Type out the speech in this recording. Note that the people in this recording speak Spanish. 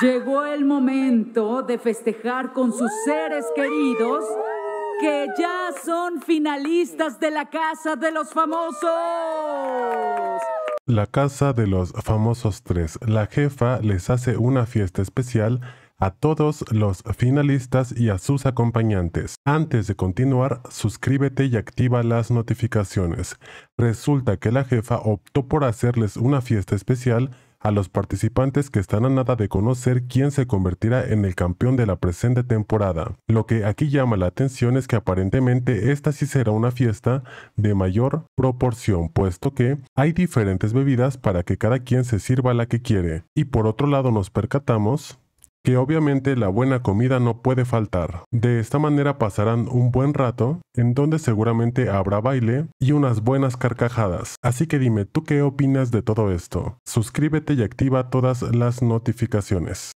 Llegó el momento de festejar con sus seres queridos que ya son finalistas de la Casa de los Famosos. La Casa de los Famosos 3, la jefa les hace una fiesta especial a todos los finalistas y a sus acompañantes. Antes de continuar, suscríbete y activa las notificaciones. Resulta que la jefa optó por hacerles una fiesta especial a los participantes que están a nada de conocer quién se convertirá en el campeón de la presente temporada. Lo que aquí llama la atención es que aparentemente esta sí será una fiesta de mayor proporción, puesto que hay diferentes bebidas para que cada quien se sirva la que quiere. Y por otro lado nos percatamos que obviamente la buena comida no puede faltar. De esta manera pasarán un buen rato, en donde seguramente habrá baile y unas buenas carcajadas. Así que dime, ¿tú qué opinas de todo esto? Suscríbete y activa todas las notificaciones.